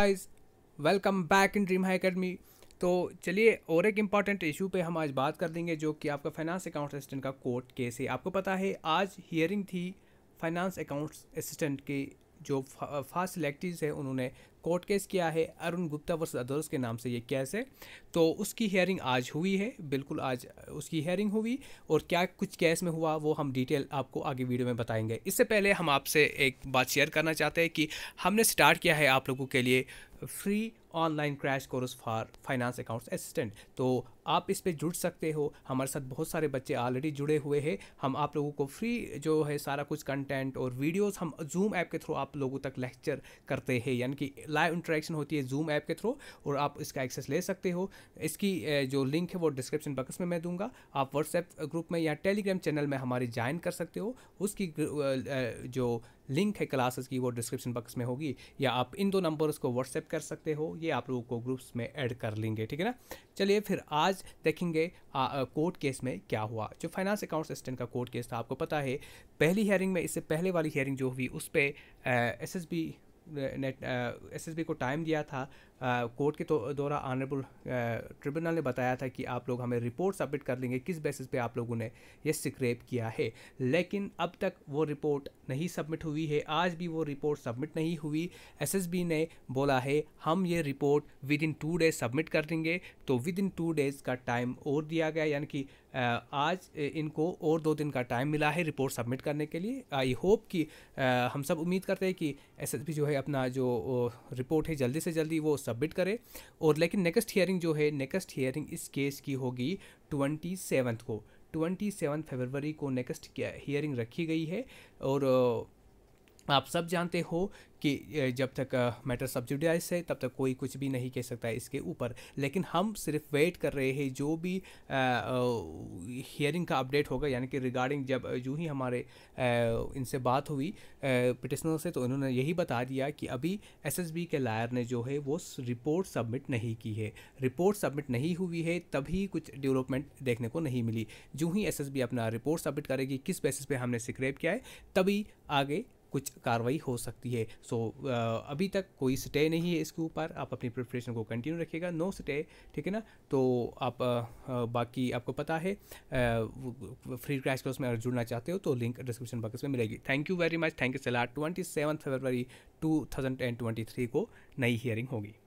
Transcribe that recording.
guys welcome back in dream high academy तो चलिए और एक इम्पॉर्टेंट इशू पे हम आज बात कर देंगे जो कि आपका फाइनेंस अकाउंट असिस्टेंट का कोर्ट केस है आपको पता है आज हियरिंग थी फाइनेंस अकाउंट असिस्टेंट के जो फास्ट सिलेक्टिव है उन्होंने कोर्ट केस किया है अरुण गुप्ता वर्स अदर्स के नाम से ये केस है तो उसकी हेयरिंग आज हुई है बिल्कुल आज उसकी हेयरिंग हुई और क्या कुछ केस में हुआ वो हम डिटेल आपको आगे वीडियो में बताएंगे इससे पहले हम आपसे एक बात शेयर करना चाहते हैं कि हमने स्टार्ट किया है आप लोगों के लिए free online crash course for finance accounts assistant तो आप इस पे जुड़ सकते हो हमारे साथ बहुत सारे बच्चे ऑलरेडी जुड़े हुए हैं हम आप लोगों को फ्री जो है सारा कुछ कंटेंट और वीडियोस हम जूम ऐप के थ्रू आप लोगों तक लेक्चर करते हैं यानी कि लाइव इंटरेक्शन होती है जूम ऐप के थ्रू और आप इसका एक्सेस ले सकते हो इसकी जो लिंक है वो डिस्क्रिप्शन बॉक्स में मैं दूंगा आप व्हाट्सएप ग्रुप में या टेलीग्राम चैनल में हमारी ज्वाइन कर सकते हो उसकी जो लिंक है क्लासेस की वो डिस्क्रिप्शन बॉक्स में होगी या आप इन दो नंबर्स को व्हाट्सएप कर सकते हो ये आप लोगों को ग्रुप्स में ऐड कर लेंगे ठीक है ना चलिए फिर आज देखेंगे कोर्ट केस में क्या हुआ जो फाइनेंस अकाउंट असिस्टेंट का कोर्ट केस था आपको पता है पहली हेयरिंग में इससे पहले वाली हेयरिंग जो हुई उस पर S S B net S S B को टाइम दिया था कोर्ट के तो, द्वारा ऑनरेबल ट्रिब्यूनल ने बताया था कि आप लोग हमें रिपोर्ट सबमिट कर लेंगे किस बेसिस पे आप लोगों ने ये सिक्रेप किया है लेकिन अब तक वो रिपोर्ट नहीं सबमिट हुई है आज भी वो रिपोर्ट सबमिट नहीं हुई एसएसबी ने बोला है हम ये report within two days submit कर देंगे तो विद इन टू डेज़ का टाइम और दिया गया यानी कि आज इनको और दो दिन का टाइम मिला है रिपोर्ट सबमिट करने के लिए आई होप कि हम सब उम्मीद करते हैं कि एसएसबी जो है अपना जो रिपोर्ट है जल्दी से जल्दी वो सबमिट करे और लेकिन नेक्स्ट हियरिंग जो है नेक्स्ट हियरिंग इस केस की होगी ट्वेंटी को ट्वेंटी सेवन फरवरी को नेक्स्ट हियरिंग रखी गई है और आप सब जानते हो कि जब तक मैटर सब्सिडाइज है तब तक कोई कुछ भी नहीं कह सकता है इसके ऊपर लेकिन हम सिर्फ वेट कर रहे हैं जो भी हियरिंग का अपडेट होगा यानी कि रिगार्डिंग जब जो ही हमारे आ, इनसे बात हुई पिटिशनर से तो उन्होंने यही बता दिया कि अभी एसएसबी के लायर ने जो है वो रिपोर्ट सबमिट नहीं की है रिपोर्ट सबमिट नहीं हुई है तभी कुछ डेवलपमेंट देखने को नहीं मिली जो ही एस अपना रिपोर्ट सबमिट करेगी किस बेसिस पर हमने सिक्रेप किया है तभी आगे कुछ कार्रवाई हो सकती है सो so, अभी तक कोई स्टे नहीं है इसके ऊपर आप अपनी प्रिपरेशन को कंटिन्यू रखिएगा नो स्टे ठीक है ना तो आप बाकी आपको पता है फ्री क्रैश कोर्स में अगर जुड़ना चाहते हो तो लिंक डिस्क्रिप्शन बॉक्स में मिलेगी thank you very much thank you सलाट twenty seven February two thousand and twenty three को नई हियरिंग होगी